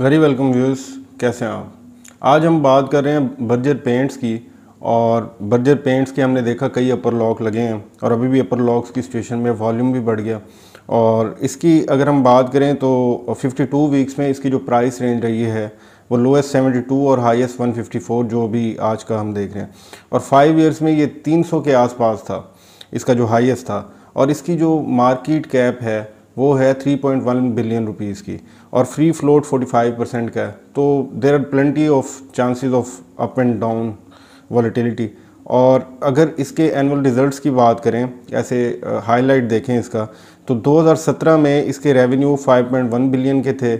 very welcome views कैसे हैं आप आज हम बात कर रहे हैं बर्जर पेंट्स की और बर्जर पेंट्स के हमने देखा कई अपर लॉक लगे हैं और अभी भी अपर लॉक्स की सिचुएशन में वॉल्यूम भी बढ़ गया और इसकी अगर हम बात करें तो 52 वीक्स में इसकी जो प्राइस रेंज रही है वो लोएस्ट 72 और हाईएस्ट 154 जो अभी आज का हम देख रहे हैं और फाइव ईयर्स में ये 300 के आसपास था इसका जो हाईएस्ट था और इसकी जो मार्केट कैप है वो है 3.1 बिलियन रुपीज़ की और फ्री फ्लोट 45 परसेंट का है तो there are plenty of chances of up and down volatility और अगर इसके एनुअल रिज़ल्ट्स की बात करें ऐसे हाईलाइट देखें इसका तो 2017 में इसके रेवेन्यू 5.1 बिलियन के थे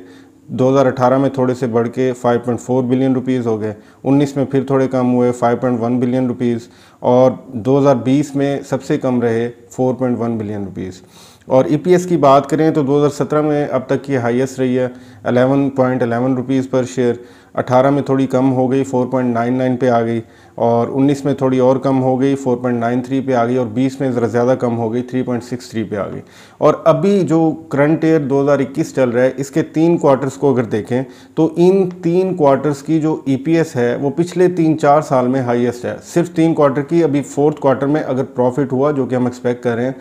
2018 में थोड़े से बढ़ के 5.4 बिलियन रुपीस हो गए 19 में फिर थोड़े कम हुए 5.1 बिलियन रुपीस और 2020 में सबसे कम रहे 4.1 बिलियन रुपीस और ईपीएस e की बात करें तो 2017 में अब तक की हाईएस्ट रही है eleven point eleven rupees per share 18 में थोड़ी कम हो गई 4.99 पे आ गई और 19 में थोड़ी और कम हो गई 4.93 पे आ गई और 20 में ज़रा ज़्यादा कम हो गई 3.63 पे आ गई और अभी जो करंट ईयर 2021 चल रहा है इसके तीन क्वार्टर्स को अगर देखें तो इन तीन क्वार्टर्स की जो ई e है वो पिछले तीन चार साल में हाइस्ट है सिर्फ तीन क्वार्टर की अभी फोर्थ क्वार्टर में अगर प्रॉफिट हुआ जो कि हम एक्सपेक्ट कर रहे हैं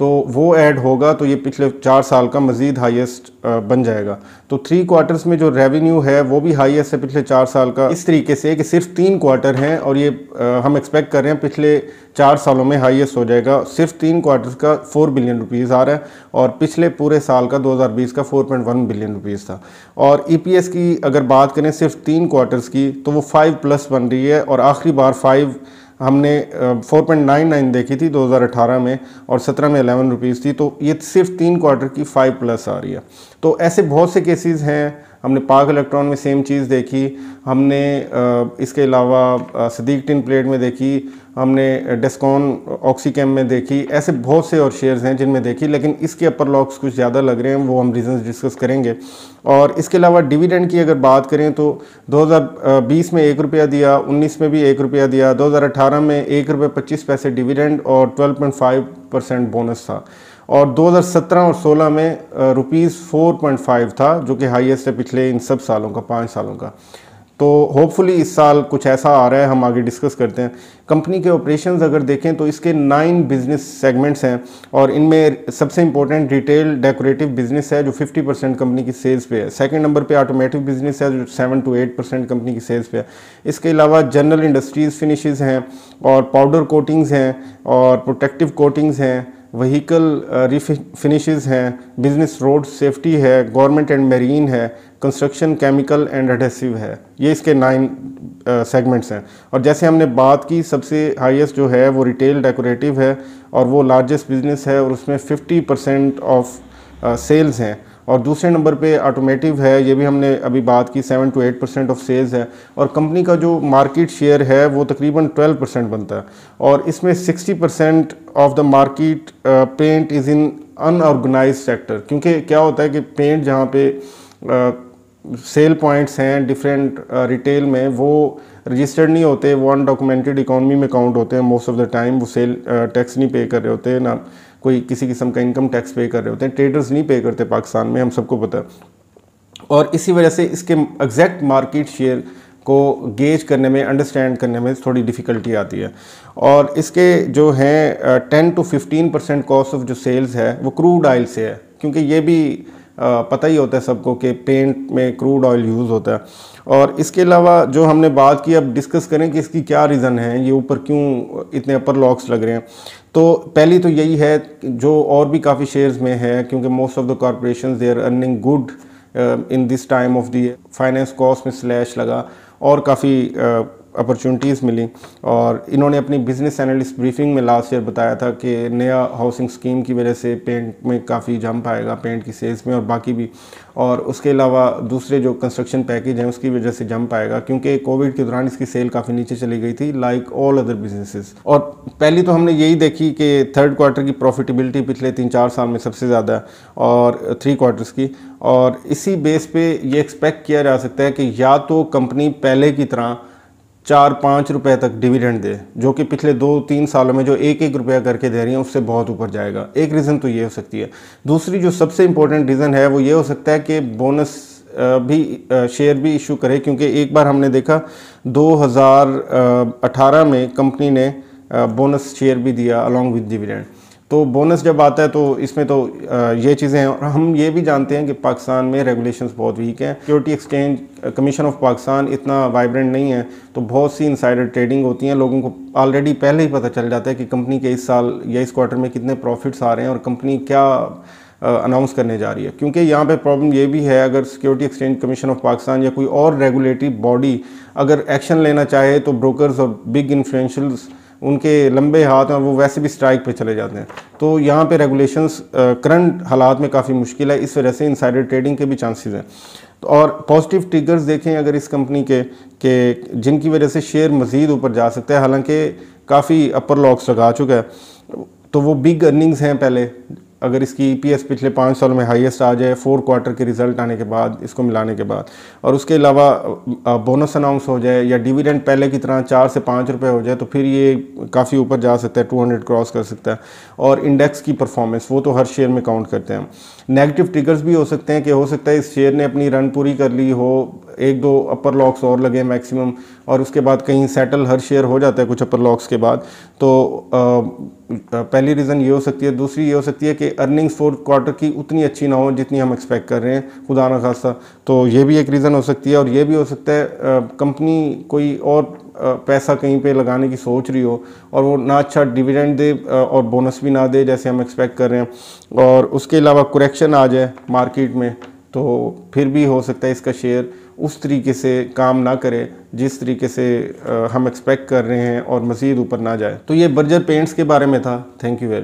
तो वो ऐड होगा तो ये पिछले चार साल का मज़ीद हाईएस्ट बन जाएगा तो थ्री क्वार्टर्स में जो रेवेन्यू है वो भी हाईएस्ट है पिछले चार साल का इस तरीके से कि सिर्फ तीन क्वार्टर हैं और ये हम एक्सपेक्ट कर रहे हैं पिछले चार सालों में हाईएस्ट हो जाएगा सिर्फ तीन क्वार्टर्स का फोर बिलियन रुपीज़ आ रहा है और पिछले पूरे साल का दो का फोर बिलियन रुपीज़ था और ई e की अगर बात करें सिर्फ तीन क्वार्टर्स की तो वो फाइव प्लस बन रही है और आखिरी बार फाइव हमने 4.99 देखी थी 2018 में और 17 में एलेवन रुपीज़ थी तो ये सिर्फ तीन क्वार्टर की फ़ाइव प्लस आ रही है तो ऐसे बहुत से केसेस हैं हमने पाक इलेक्ट्रॉन में सेम चीज़ देखी हमने इसके अलावा सदीक टिन प्लेट में देखी हमने डिस्कॉन ऑक्सीकेम में देखी ऐसे बहुत से और शेयर्स हैं जिनमें देखी लेकिन इसके अपर लॉक्स कुछ ज़्यादा लग रहे हैं वो हम रीजंस डिस्कस करेंगे और इसके अलावा डिविडेंड की अगर बात करें तो 2020 में एक रुपया दिया 19 में भी एक रुपया दिया 2018 में एक रुपये पच्चीस पैसे डिविडेंड और 12.5 परसेंट बोनस था और 2017 और 16 में रुपीज़ फोर था जो कि हाईएस्ट है पिछले इन सब सालों का पाँच सालों का तो होपफुली इस साल कुछ ऐसा आ रहा है हम आगे डिस्कस करते हैं कंपनी के ऑपरेशंस अगर देखें तो इसके नाइन बिजनेस सेगमेंट्स हैं और इनमें सबसे इंपॉर्टेंट रिटेल डेकोरेटिव बिजनेस है जो 50 परसेंट कंपनी की सेल्स पे है सेकंड नंबर पे ऑटोमेटिव बिजनेस है जो 7 टू 8 परसेंट कंपनी की सेल्स पे है इसके अलावा जनरल इंडस्ट्रीज फिनिशेज हैं और पाउडर कोटिंग्स हैं और प्रोटेक्टिव कोटिंग्स हैं वहीकल रिफिनिशेस uh, हैं बिजनेस रोड सेफ्टी है गवर्नमेंट एंड मेरीन है कंस्ट्रक्शन केमिकल एंड एडहेसिव है ये इसके नाइन सेगमेंट्स uh, हैं और जैसे हमने बात की सबसे हाईएस्ट जो है वो रिटेल डेकोरेटिव है और वो लार्जेस्ट बिजनेस है और उसमें 50 परसेंट ऑफ सेल्स हैं और दूसरे नंबर पे ऑटोमेटिव है ये भी हमने अभी बात की seven to eight percent of sales है और कंपनी का जो मार्केट शेयर है वो तकरीबन ट्वेल्व परसेंट बनता है और इसमें sixty percent of the market paint is in unorganised sector क्योंकि क्या होता है कि पेंट जहाँ पे सेल uh, पॉइंट्स हैं डिफरेंट रिटेल में वो रजिस्टर्ड नहीं होते वो अनडॉक्यूमेंटेड इकोनमी में काउंट होते हैं मोस्ट ऑफ द टाइम वो सेल टैक्स uh, नहीं पे कर रहे होते ना कोई किसी किस्म का इनकम टैक्स पे कर रहे होते हैं ट्रेडर्स नहीं पे करते पाकिस्तान में हम सबको पता और इसी वजह से इसके एग्जैक्ट मार्केट शेयर को गेज करने में अंडरस्टैंड करने में थोड़ी डिफ़िकल्टी आती है और इसके जो हैं ten to fifteen percent cost of जो सेल्स है वो क्रूड आयल से है क्योंकि ये भी पता ही होता है सबको कि पेंट में क्रूड ऑयल यूज़ होता है और इसके अलावा जो हमने बात की अब डिस्कस करें कि इसकी क्या रीज़न है ये ऊपर क्यों इतने अपर लॉक्स लग रहे हैं तो पहली तो यही है जो और भी काफ़ी शेयर्स में है क्योंकि most of the corporation they are earning good in this time of the finance cost में स्लैश लगा और काफ़ी uh, अपॉर्चुनिटीज़ मिली और इन्होंने अपनी बिज़नेस एनालिस्ट ब्रीफिंग में लास्ट ईयर बताया था कि नया हाउसिंग स्कीम की वजह से पेंट में काफ़ी जंप आएगा पेंट की सेल्स में और बाकी भी और उसके अलावा दूसरे जो कंस्ट्रक्शन पैकेज हैं उसकी वजह से जंप आएगा क्योंकि कोविड के दौरान इसकी सेल काफ़ी नीचे चली गई थी लाइक ऑल अदर बिजनेसेस और पहली तो हमने यही देखी कि थर्ड क्वार्टर की प्रॉफिटेबिलिटी पिछले तीन चार साल में सबसे ज़्यादा और थ्री क्वार्टर्स की और इसी बेस पे ये एक्सपेक्ट किया जा सकता है कि या तो कंपनी पहले की तरह चार पाँच रुपए तक डिविडेंड दे जो कि पिछले दो तीन सालों में जो एक एक रुपया करके दे रही हैं उससे बहुत ऊपर जाएगा एक रीज़न तो ये हो सकती है दूसरी जो सबसे इम्पोर्टेंट रीज़न है वो ये हो सकता है कि बोनस भी शेयर भी इशू करे क्योंकि एक बार हमने देखा 2018 में कंपनी ने बोनस शेयर भी दिया अलॉन्ग विद डिविडेंड तो बोनस जब आता है तो इसमें तो ये चीज़ें हैं और हम ये भी जानते हैं कि पाकिस्तान में रेगुलेशंस बहुत वीक हैं security exchange commission of Pakistan इतना वाइब्रेंट नहीं है तो बहुत सी इंसाइडर ट्रेडिंग होती हैं लोगों को ऑलरेडी पहले ही पता चल जाता है कि कंपनी के इस साल या इस क्वार्टर में कितने प्रॉफिट्स आ रहे हैं और कंपनी क्या अनाउंस करने जा रही है क्योंकि यहाँ पे प्रॉब्लम ये भी है अगर security exchange commission of Pakistan या कोई और रेगुलेटरी बॉडी अगर एक्शन लेना चाहे तो ब्रोकर्स और बिग इन्फ्लुएंशल्स उनके लंबे हाथ हैं वो वैसे भी स्ट्राइक पे चले जाते हैं तो यहाँ पे रेगुलेशंस करंट हालात में काफ़ी मुश्किल है इस वजह से इनसाइडर ट्रेडिंग के भी चांसेस हैं तो और पॉजिटिव टिगर्स देखें अगर इस कंपनी के के जिनकी वजह से शेयर मज़ीद ऊपर जा सकते हैं हालांकि काफ़ी अपर लॉक्स लगा चुका है तो वो बिग अर्निंग्स हैं पहले अगर इसकी ईपीएस e पिछले पाँच साल में हाईएस्ट आ जाए फोर क्वार्टर के रिजल्ट आने के बाद इसको मिलाने के बाद और उसके अलावा बोनस अनाउंस हो जाए या डिविडेंड पहले की तरह चार से पाँच रुपये हो जाए तो फिर ये काफ़ी ऊपर जा सकता है टू हंड्रेड क्रॉस कर सकता है और इंडेक्स की परफॉर्मेंस वो तो हर शेयर में काउंट करते हैं नेगेटिव ट्रिगर्स भी हो सकते हैं कि हो सकता है इस शेयर ने अपनी रन पूरी कर ली हो एक दो अपर लॉक्स और लगे मैक्सिमम और उसके बाद कहीं सेटल हर शेयर हो जाता है कुछ अपर लॉक्स के बाद तो पहली रीज़न ये हो सकती है दूसरी ये हो सकती है कि अर्निंग्स फोर्थ क्वार्टर की उतनी अच्छी ना हो जितनी हम एक्सपेक्ट कर रहे हैं खुदा ना खासा तो ये भी एक रीज़न हो सकती है और ये भी हो सकता है कंपनी कोई और पैसा कहीं पे लगाने की सोच रही हो और वो ना अच्छा डिविडेंड दे और बोनस भी ना दे जैसे हम एक्सपेक्ट कर रहे हैं और उसके अलावा कुरेक्शन आ जाए मार्केट में तो फिर भी हो सकता है इसका शेयर उस तरीके से काम ना करे जिस तरीके से हम एक्सपेक्ट कर रहे हैं और मज़ीद ऊपर ना जाए तो ये बर्जर पेंट्स के बारे में था थैंक यू वेरी